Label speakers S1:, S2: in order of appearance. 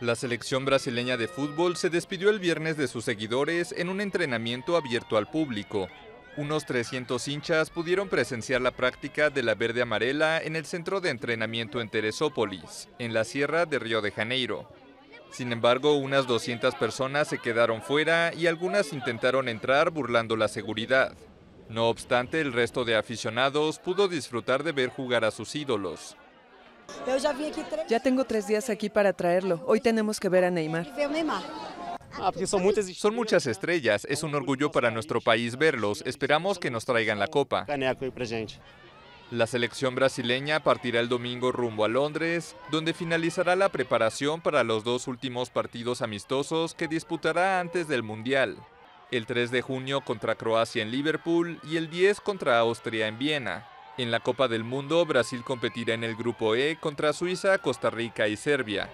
S1: La selección brasileña de fútbol se despidió el viernes de sus seguidores en un entrenamiento abierto al público. Unos 300 hinchas pudieron presenciar la práctica de la verde amarela en el centro de entrenamiento en Teresópolis, en la sierra de Río de Janeiro. Sin embargo, unas 200 personas se quedaron fuera y algunas intentaron entrar burlando la seguridad. No obstante, el resto de aficionados pudo disfrutar de ver jugar a sus ídolos,
S2: ya tengo tres días aquí para traerlo. Hoy tenemos que ver a Neymar.
S1: Ah, pues son muchas estrellas. Es un orgullo para nuestro país verlos. Esperamos que nos traigan la copa. La selección brasileña partirá el domingo rumbo a Londres, donde finalizará la preparación para los dos últimos partidos amistosos que disputará antes del Mundial. El 3 de junio contra Croacia en Liverpool y el 10 contra Austria en Viena. En la Copa del Mundo, Brasil competirá en el Grupo E contra Suiza, Costa Rica y Serbia.